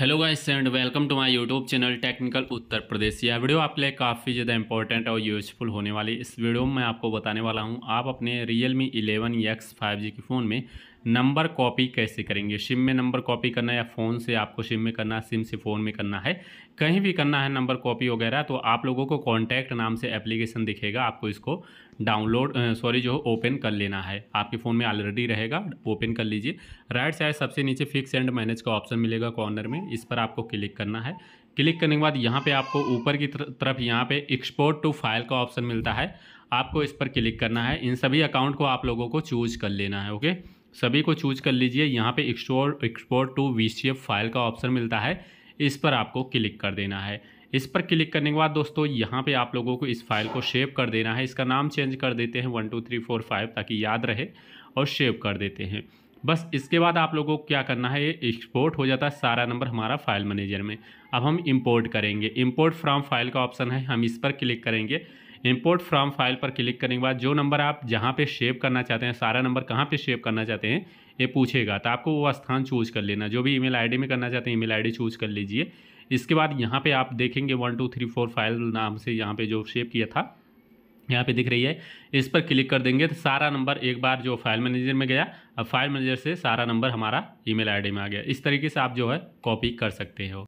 hello guys and welcome to my YouTube channel technical Uttar Pradesh यह video आपके लिए काफ़ी ज़्यादा इंपॉर्टेंट और यूजफुल होने वाली इस वीडियो में मैं आपको बताने वाला हूं आप अपने Realme eleven X five G के फ़ोन में नंबर कॉपी कैसे करेंगे सिम में नंबर कॉपी करना या फ़ोन से आपको सिम में करना सिम से फ़ोन में करना है कहीं भी करना है नंबर कॉपी वगैरह तो आप लोगों को कॉन्टैक्ट नाम से एप्लीकेशन दिखेगा आपको इसको डाउनलोड सॉरी जो ओपन कर लेना है आपके फ़ोन में ऑलरेडी रहेगा ओपन कर लीजिए राइट साइड सबसे नीचे फिक्स एंड मैनेज का ऑप्शन मिलेगा कॉर्नर में इस पर आपको क्लिक करना है क्लिक करने के बाद यहाँ पे आपको ऊपर की तरफ यहाँ पे एक्सपोर्ट टू फाइल का ऑप्शन मिलता है आपको इस पर क्लिक करना है इन सभी अकाउंट को आप लोगों को चूज कर लेना है ओके सभी को चूज कर लीजिए यहाँ पे export export to V file का ऑप्शन मिलता है इस पर आपको क्लिक कर देना है इस पर क्लिक करने के बाद दोस्तों यहाँ पे आप लोगों को इस फाइल को सेव कर देना है इसका नाम चेंज कर देते हैं one two three four five ताकि याद रहे और सेव कर देते हैं बस इसके बाद आप लोगों को क्या करना है ये एक्सपोर्ट हो जाता है सारा नंबर हमारा फाइल मैनेजर में अब हम इंपोर्ट करेंगे इंपोर्ट फ्रॉम फाइल का ऑप्शन है हम इस पर क्लिक करेंगे इंपोर्ट फ्रॉम फाइल पर क्लिक करने के बाद जो नंबर आप जहाँ पे सेव करना चाहते हैं सारा नंबर कहाँ पे सेव करना चाहते हैं ये पूछेगा तो आपको वो स्थान चूज कर लेना जो भी ईमेल आईडी में करना चाहते हैं ईमेल आईडी चूज कर लीजिए इसके बाद यहाँ पे आप देखेंगे one two three four file नाम से यहाँ पे जो सेव किया था यहाँ पे दिख रही है इस पर क्लिक कर देंगे तो सारा नंबर एक बार जो फाइल मैनेजर में गया अब फाइल मैनेजर से सारा नंबर हमारा ईमेल आईडी में आ गया इस तरीके से आप जो है कॉपी कर सकते हो